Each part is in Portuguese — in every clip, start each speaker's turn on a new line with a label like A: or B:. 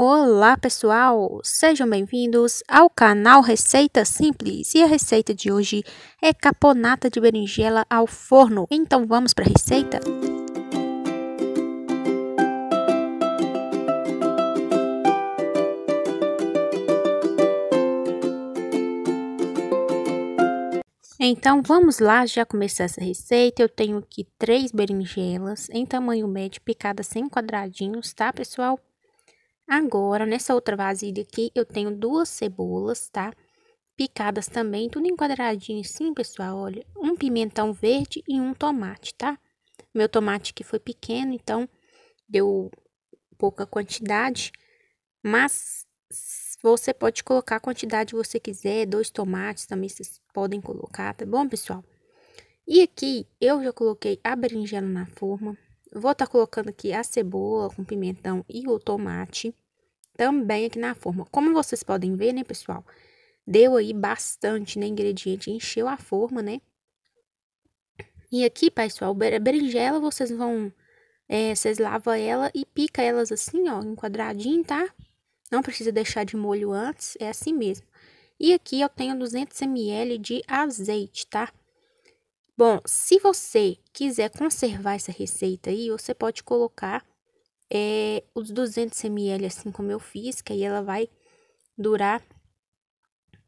A: Olá pessoal, sejam bem-vindos ao canal Receita Simples e a receita de hoje é caponata de berinjela ao forno. Então vamos para a receita? Então vamos lá já começar essa receita. Eu tenho aqui três berinjelas em tamanho médio picadas em quadradinhos, tá pessoal? Agora, nessa outra vasilha aqui, eu tenho duas cebolas, tá? Picadas também, tudo em quadradinho assim, pessoal, olha. Um pimentão verde e um tomate, tá? Meu tomate aqui foi pequeno, então deu pouca quantidade, mas você pode colocar a quantidade que você quiser, dois tomates também vocês podem colocar, tá bom, pessoal? E aqui eu já coloquei a berinjela na forma, Vou estar tá colocando aqui a cebola com pimentão e o tomate também aqui na forma. Como vocês podem ver, né, pessoal? Deu aí bastante, né, ingrediente, encheu a forma, né? E aqui, pessoal, a berinjela vocês vão... É, vocês lavam ela e pica elas assim, ó, em quadradinho, tá? Não precisa deixar de molho antes, é assim mesmo. E aqui eu tenho 200 ml de azeite, tá? Bom, se você quiser conservar essa receita aí, você pode colocar é, os 200 ml, assim como eu fiz, que aí ela vai durar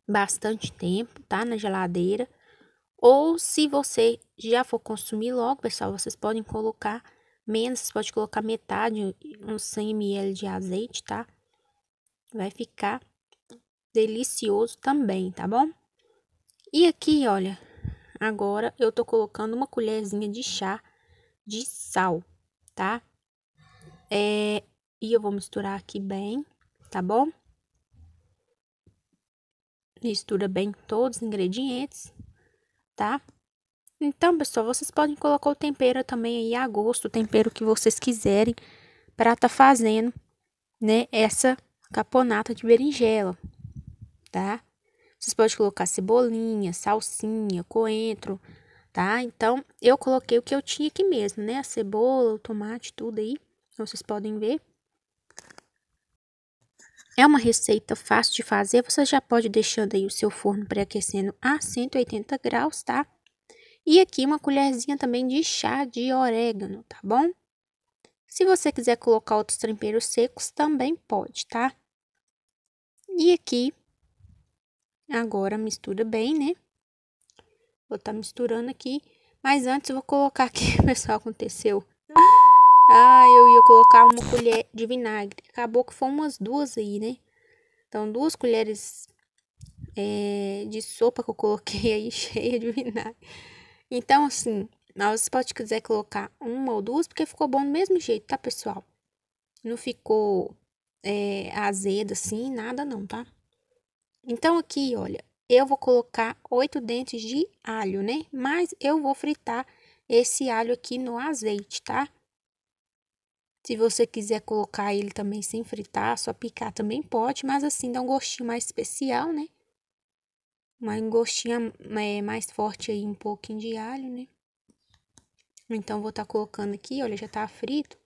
A: bastante tempo, tá? Na geladeira. Ou se você já for consumir logo, pessoal, vocês podem colocar menos, você pode colocar metade, uns 100 ml de azeite, tá? Vai ficar delicioso também, tá bom? E aqui, olha, Agora, eu tô colocando uma colherzinha de chá de sal, tá? É, e eu vou misturar aqui bem, tá bom? Mistura bem todos os ingredientes, tá? Então, pessoal, vocês podem colocar o tempero também aí a gosto, o tempero que vocês quiserem para tá fazendo, né, essa caponata de berinjela, tá? Vocês podem colocar cebolinha, salsinha, coentro, tá? Então, eu coloquei o que eu tinha aqui mesmo, né? A cebola, o tomate, tudo aí. Então, vocês podem ver. É uma receita fácil de fazer, você já pode deixando aí o seu forno pré-aquecendo a 180 graus, tá? E aqui uma colherzinha também de chá de orégano, tá bom? Se você quiser colocar outros temperos secos, também pode, tá? E aqui Agora mistura bem, né? Vou estar tá misturando aqui. Mas antes vou colocar aqui, pessoal, aconteceu. Ah, eu ia colocar uma colher de vinagre. Acabou que foram umas duas aí, né? Então, duas colheres é, de sopa que eu coloquei aí cheia de vinagre. Então, assim, mas você pode quiser colocar uma ou duas, porque ficou bom do mesmo jeito, tá, pessoal? Não ficou é, azedo assim, nada não, tá? Então, aqui, olha, eu vou colocar oito dentes de alho, né? Mas eu vou fritar esse alho aqui no azeite, tá? Se você quiser colocar ele também sem fritar, só picar também pode, mas assim dá um gostinho mais especial, né? Um gostinho é, mais forte aí, um pouquinho de alho, né? Então, vou estar tá colocando aqui, olha, já tá frito.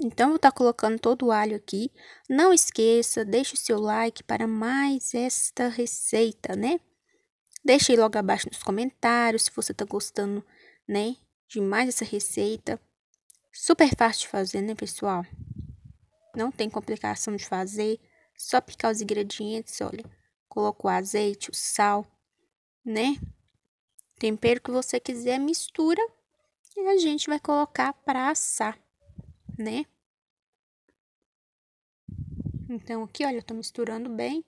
A: Então, vou estar tá colocando todo o alho aqui. Não esqueça, deixe o seu like para mais esta receita, né? Deixe aí logo abaixo nos comentários se você está gostando, né? De mais essa receita. Super fácil de fazer, né, pessoal? Não tem complicação de fazer. Só picar os ingredientes, olha. Coloca o azeite, o sal, né? Tempero que você quiser, mistura. E a gente vai colocar para assar né? Então, aqui, olha, eu tô misturando bem.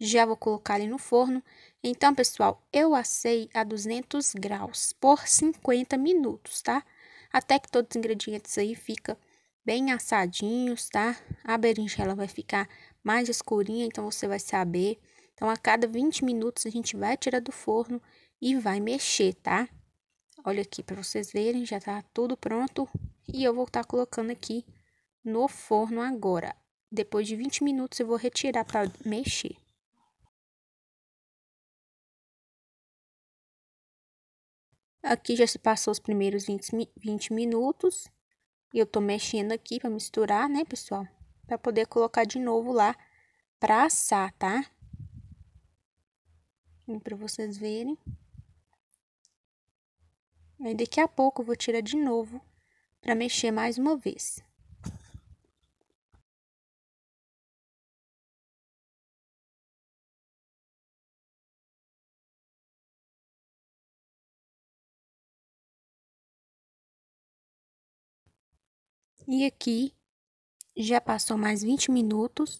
A: Já vou colocar ele no forno. Então, pessoal, eu assei a 200 graus por 50 minutos, tá? Até que todos os ingredientes aí ficam bem assadinhos, tá? A berinjela vai ficar mais escurinha, então você vai saber. Então, a cada 20 minutos, a gente vai tirar do forno e vai mexer, tá? Olha aqui para vocês verem, já tá tudo pronto. E eu vou estar tá colocando aqui no forno agora. Depois de 20 minutos eu vou retirar para mexer. Aqui já se passou os primeiros 20, 20 minutos. E eu tô mexendo aqui para misturar, né, pessoal? Para poder colocar de novo lá para assar, tá? Para vocês verem. Aí daqui a pouco eu vou tirar de novo para mexer mais uma vez. E aqui já passou mais 20 minutos.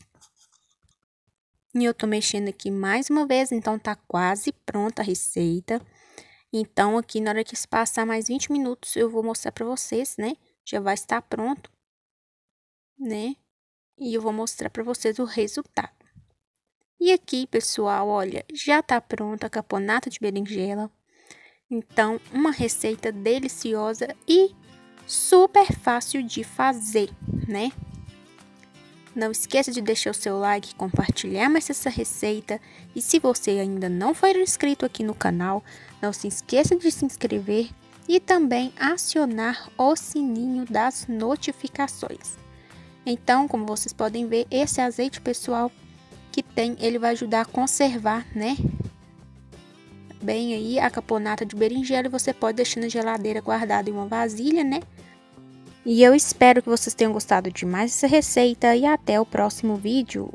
A: E eu tô mexendo aqui mais uma vez, então tá quase pronta a receita. Então, aqui na hora que se passar mais 20 minutos, eu vou mostrar para vocês, né? Já vai estar pronto, né? E eu vou mostrar para vocês o resultado. E aqui, pessoal, olha, já tá pronta a caponata de berinjela. Então, uma receita deliciosa e super fácil de fazer, né? Não esqueça de deixar o seu like, compartilhar mais essa receita e se você ainda não for inscrito aqui no canal, não se esqueça de se inscrever e também acionar o sininho das notificações. Então, como vocês podem ver, esse azeite pessoal que tem, ele vai ajudar a conservar, né? Bem aí a caponata de berinjela, você pode deixar na geladeira guardada em uma vasilha, né? E eu espero que vocês tenham gostado de mais essa receita e até o próximo vídeo.